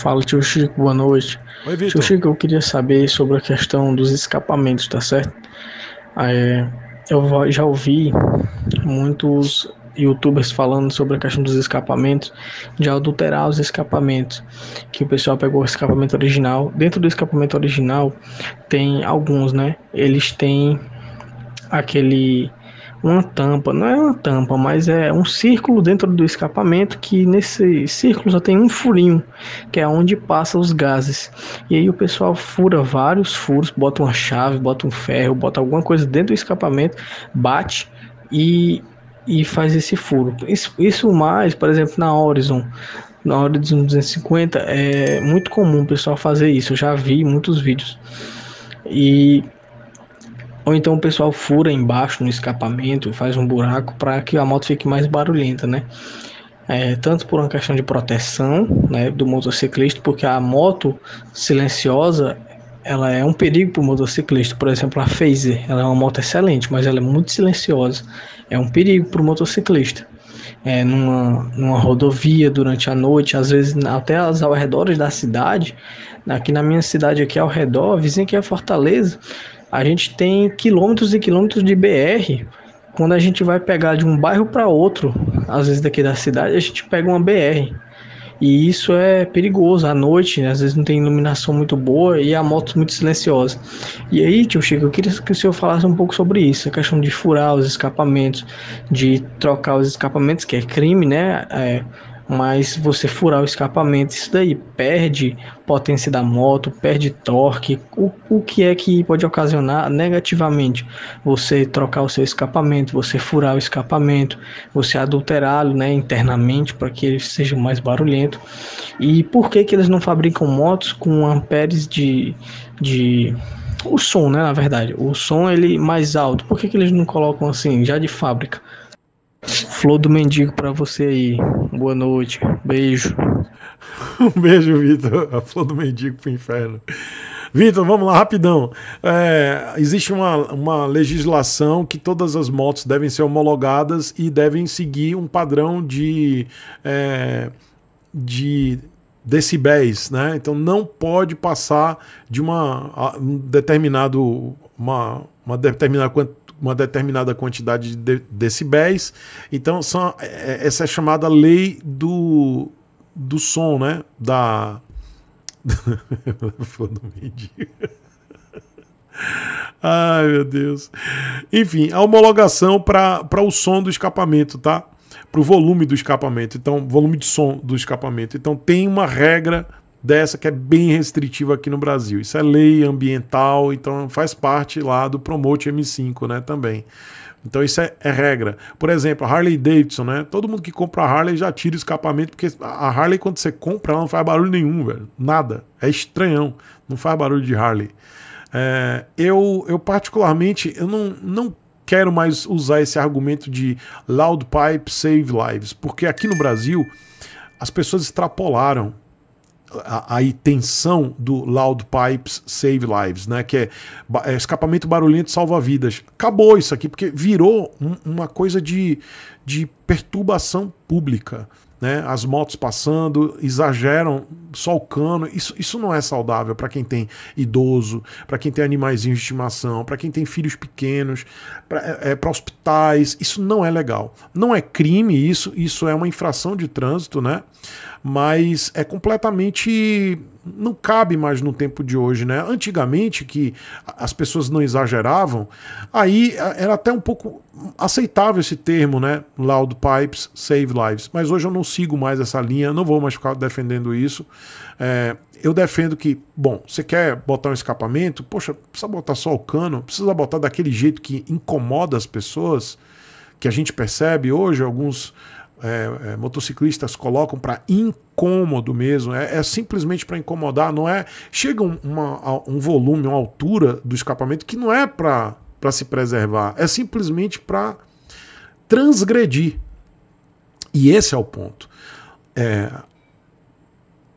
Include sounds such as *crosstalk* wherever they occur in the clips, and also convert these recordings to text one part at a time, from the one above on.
Fala, tio Chico, boa noite. Oi, Victor. Tio Chico, eu queria saber sobre a questão dos escapamentos, tá certo? É, eu já ouvi muitos youtubers falando sobre a questão dos escapamentos, de adulterar os escapamentos, que o pessoal pegou o escapamento original. Dentro do escapamento original tem alguns, né? Eles têm aquele uma tampa, não é uma tampa, mas é um círculo dentro do escapamento que nesse círculo só tem um furinho, que é onde passa os gases. E aí o pessoal fura vários furos, bota uma chave, bota um ferro, bota alguma coisa dentro do escapamento, bate e, e faz esse furo. Isso, isso mais, por exemplo, na Horizon, na Horizon 250 é muito comum o pessoal fazer isso. Eu já vi muitos vídeos. E ou então o pessoal fura embaixo no escapamento, faz um buraco para que a moto fique mais barulhenta, né? É, tanto por uma questão de proteção né, do motociclista, porque a moto silenciosa ela é um perigo para o motociclista. Por exemplo, a Phaser, ela é uma moto excelente, mas ela é muito silenciosa. É um perigo para o motociclista. É, numa, numa rodovia durante a noite, às vezes até as ao redor da cidade. Aqui na minha cidade, aqui ao redor, a vizinha que é Fortaleza, a gente tem quilômetros e quilômetros de BR. Quando a gente vai pegar de um bairro para outro, às vezes daqui da cidade, a gente pega uma BR. E isso é perigoso à noite, né? às vezes não tem iluminação muito boa e a moto muito silenciosa. E aí, tio Chico, eu queria que o senhor falasse um pouco sobre isso, a questão de furar os escapamentos, de trocar os escapamentos, que é crime, né? É, mas se você furar o escapamento, isso daí perde potência da moto, perde torque. O, o que é que pode ocasionar negativamente? Você trocar o seu escapamento, você furar o escapamento, você adulterá-lo né, internamente para que ele seja mais barulhento. E por que, que eles não fabricam motos com amperes de. de o som, né, na verdade, o som ele mais alto. Por que, que eles não colocam assim, já de fábrica? Flor do Mendigo para você aí. Boa noite. Beijo. *laughs* um beijo, Vitor. A Flor do Mendigo pro inferno. Vitor, vamos lá, rapidão. É, existe uma, uma legislação que todas as motos devem ser homologadas e devem seguir um padrão de, é, de decibéis, né? Então não pode passar de uma um determinado uma, uma determinada uma determinada quantidade de decibéis. Então, são, é, é, essa é chamada lei do, do som, né? Da. *laughs* Ai, meu Deus. Enfim, a homologação para o som do escapamento, tá? Para o volume do escapamento. Então, volume de som do escapamento. Então, tem uma regra dessa que é bem restritiva aqui no Brasil. Isso é lei ambiental, então faz parte lá do Promote M5, né, também. Então isso é, é regra. Por exemplo, a Harley Davidson, né? Todo mundo que compra a Harley já tira o escapamento, porque a Harley quando você compra ela não faz barulho nenhum, velho. Nada. É estranhão. Não faz barulho de Harley. É, eu, eu particularmente, eu não, não quero mais usar esse argumento de loud pipe save lives, porque aqui no Brasil as pessoas extrapolaram a, a do Loud Pipes Save Lives, né? Que é, é escapamento barulhento salva vidas. Acabou isso aqui, porque virou um, uma coisa de, de perturbação pública. Né, as motos passando, exageram só o cano. Isso, isso não é saudável para quem tem idoso, para quem tem animais de estimação, para quem tem filhos pequenos, para é, é hospitais. Isso não é legal. Não é crime isso, isso é uma infração de trânsito, né? mas é completamente não cabe mais no tempo de hoje, né? Antigamente que as pessoas não exageravam, aí é, era até um pouco aceitável esse termo, né? Loud pipes save lives. Mas hoje eu não sigo mais essa linha, não vou mais ficar defendendo isso. É, eu defendo que, bom, você quer botar um escapamento, poxa, precisa botar só o cano, precisa botar daquele jeito que incomoda as pessoas, que a gente percebe hoje alguns é, é, motociclistas colocam para incômodo mesmo, é, é simplesmente para incomodar, não é. Chega um, uma, um volume, uma altura do escapamento que não é para se preservar, é simplesmente para transgredir. E esse é o ponto. É,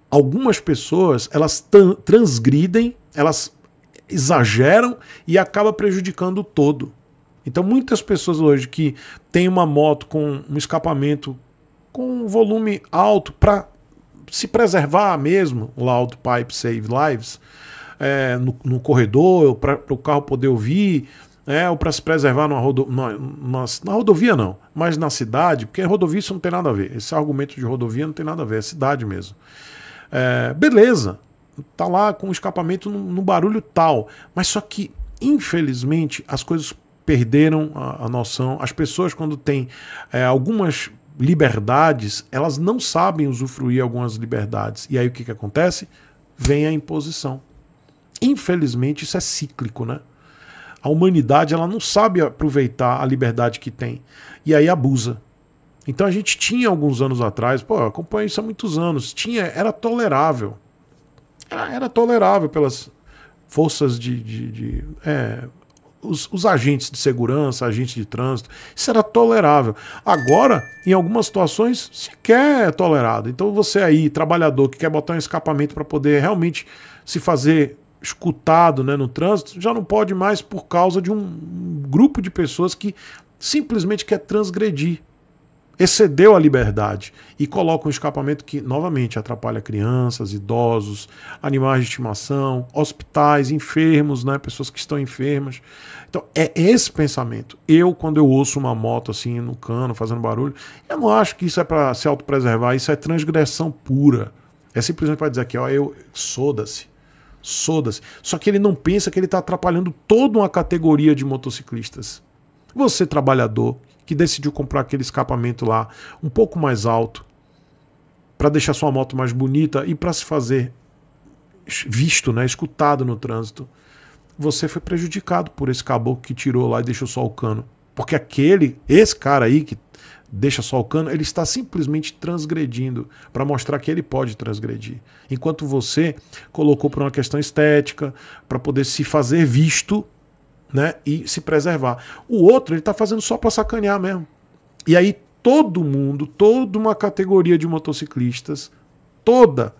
algumas pessoas elas transgridem, elas exageram e acaba prejudicando o todo. Então, muitas pessoas hoje que têm uma moto com um escapamento com um volume alto para se preservar mesmo, Loud Pipe Save Lives, é, no, no, corredor, para o carro poder ouvir, é, ou para se preservar numa, rodo, na rodovia não, mas na cidade, porque rodovia isso não tem nada a ver. Esse argumento de rodovia não tem nada a ver, é cidade mesmo. É, beleza, tá lá com escapamento no, no barulho tal, mas só que, infelizmente, as coisas perderam a, a noção. As pessoas, quando têm é, algumas liberdades, elas não sabem usufruir algumas liberdades. E aí o que, que acontece? Vem a imposição. Infelizmente, isso é cíclico, né? A humanidade ela não sabe aproveitar a liberdade que tem. E aí abusa. Então a gente tinha alguns anos atrás, pô, eu acompanho isso há muitos anos, tinha, era tolerável. Era, era tolerável pelas forças de. de, de é, os, os, agentes de segurança, agentes de trânsito, isso era tolerável. Agora, em algumas situações, sequer é tolerado. Então você aí, trabalhador que quer botar um escapamento para poder realmente se fazer escutado né, no trânsito, já não pode mais por causa de um grupo de pessoas que simplesmente quer transgredir excedeu a liberdade e coloca um escapamento que, novamente, atrapalha crianças, idosos, animais de estimação, hospitais, enfermos, né? pessoas que estão enfermas. Então, é esse pensamento. Eu, quando eu ouço uma moto assim no cano, fazendo barulho, eu não acho que isso é para se autopreservar, isso é transgressão pura. É simplesmente para dizer que ó, eu soda-se. Soda-se. Só que ele não pensa que ele está atrapalhando toda uma categoria de motociclistas. Você, trabalhador, que decidiu comprar aquele escapamento lá um pouco mais alto para deixar sua moto mais bonita e para se fazer visto, né, escutado no trânsito, você foi prejudicado por esse caboclo que tirou lá e deixou só o cano. Porque aquele, esse cara aí que deixa só o cano, ele está simplesmente transgredindo para mostrar que ele pode transgredir. Enquanto você colocou por uma questão estética, para poder se fazer visto né? E se preservar. O outro, ele está fazendo só para sacanear mesmo. E aí todo mundo, toda uma categoria de motociclistas, toda,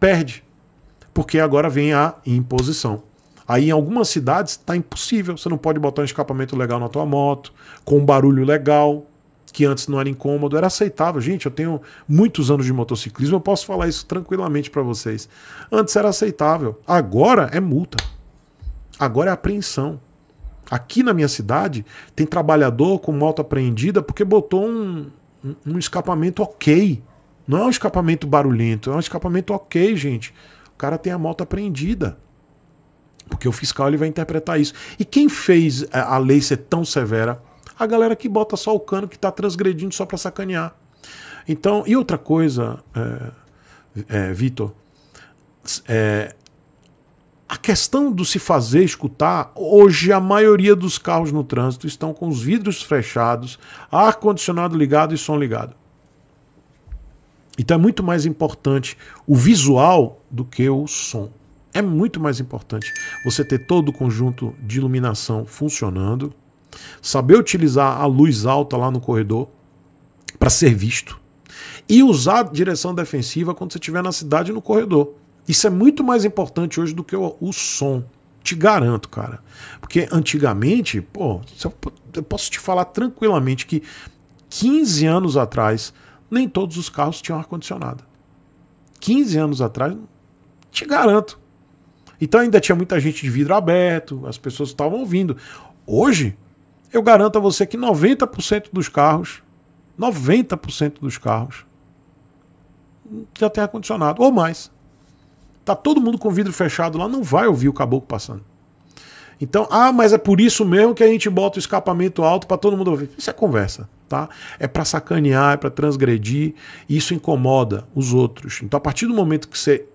perde. Porque agora vem a imposição. Aí em algumas cidades está impossível. Você não pode botar um escapamento legal na tua moto, com um barulho legal, que antes não era incômodo, era aceitável. Gente, eu tenho muitos anos de motociclismo, eu posso falar isso tranquilamente para vocês. Antes era aceitável, agora é multa. Agora é apreensão. Aqui na minha cidade, tem trabalhador com moto apreendida porque botou um, um escapamento ok. Não é um escapamento barulhento, é um escapamento ok, gente. O cara tem a moto apreendida. Porque o fiscal ele vai interpretar isso. E quem fez a lei ser tão severa? A galera que bota só o cano que está transgredindo só para sacanear. Então, e outra coisa, é, é, Vitor, é, a questão do se fazer escutar, hoje a maioria dos carros no trânsito estão com os vidros fechados, ar-condicionado ligado e som ligado. Então é muito mais importante o visual do que o som. É muito mais importante você ter todo o conjunto de iluminação funcionando, saber utilizar a luz alta lá no corredor para ser visto e usar direção defensiva quando você estiver na cidade no corredor. Isso é muito mais importante hoje do que o, o som. Te garanto, cara. Porque antigamente, pô, eu posso te falar tranquilamente que 15 anos atrás, nem todos os carros tinham ar-condicionado. 15 anos atrás, te garanto. Então ainda tinha muita gente de vidro aberto, as pessoas estavam ouvindo. Hoje, eu garanto a você que 90% dos carros, 90% dos carros já tem ar-condicionado, ou mais. Tá todo mundo com o vidro fechado lá, não vai ouvir o caboclo passando. Então, ah, mas é por isso mesmo que a gente bota o escapamento alto para todo mundo ouvir. Isso é conversa, tá? É para sacanear, é para transgredir, isso incomoda os outros. Então, a partir do momento que você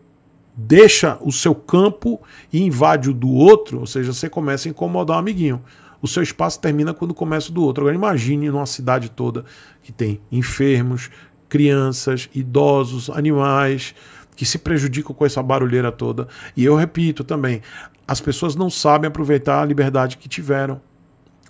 deixa o seu campo e invade o do outro, ou seja, você começa a incomodar o um amiguinho. O seu espaço termina quando começa o do outro. Agora imagine numa cidade toda que tem enfermos, crianças, idosos, animais, que se prejudicam com essa barulheira toda. E eu repito também, as pessoas não sabem aproveitar a liberdade que tiveram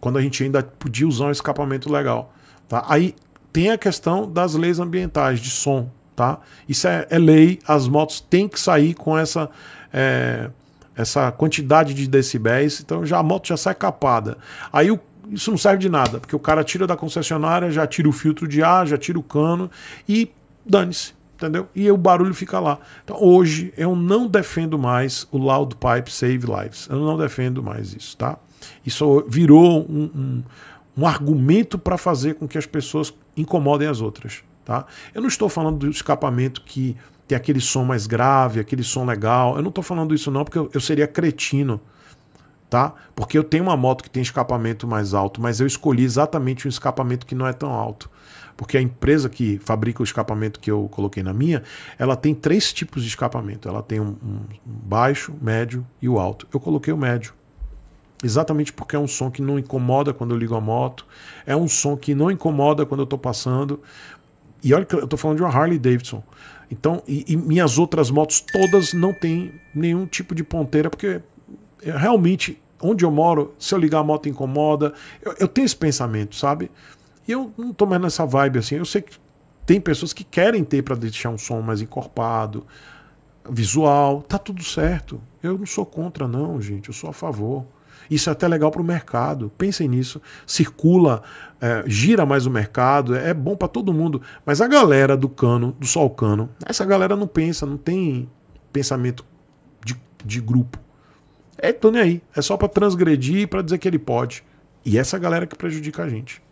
quando a gente ainda podia usar um escapamento legal. Tá? Aí tem a questão das leis ambientais de som. Tá? Isso é, é lei, as motos têm que sair com essa. É, essa quantidade de decibéis, então já a moto já sai capada. Aí o isso não serve de nada, porque o cara tira da concessionária, já tira o filtro de ar, já tira o cano e dane-se entendeu? E o barulho fica lá. Então, hoje eu não defendo mais o loud pipe save lives. Eu não defendo mais isso, tá? Isso virou um, um, um argumento para fazer com que as pessoas incomodem as outras, tá? Eu não estou falando do escapamento que tem é aquele som mais grave, aquele som legal. Eu não estou falando isso não, porque eu, eu seria cretino tá? Porque eu tenho uma moto que tem escapamento mais alto, mas eu escolhi exatamente um escapamento que não é tão alto. Porque a empresa que fabrica o escapamento que eu coloquei na minha, ela tem três tipos de escapamento. Ela tem um, um baixo, médio e o alto. Eu coloquei o médio. Exatamente porque é um som que não incomoda quando eu ligo a moto, é um som que não incomoda quando eu estou passando. E olha que eu estou falando de uma Harley Davidson. Então, e, e, minhas outras motos todas não têm nenhum tipo de ponteira, porque é, realmente, onde eu moro, se eu ligar a moto incomoda. Eu, eu tenho esse pensamento, sabe? E eu não tô mais nessa vibe assim. Eu sei que tem pessoas que querem ter para deixar um som mais encorpado, visual, tá tudo certo. Eu não sou contra não, gente, eu sou a favor. Isso é até legal para o mercado. Pensem nisso. Circula, é, gira mais o mercado, é, bom para todo mundo. Mas a galera do cano, do sol cano, essa galera não pensa, não tem pensamento de, de grupo. É, tô nem aí. É só para transgredir e para dizer que ele pode. E essa galera que prejudica a gente.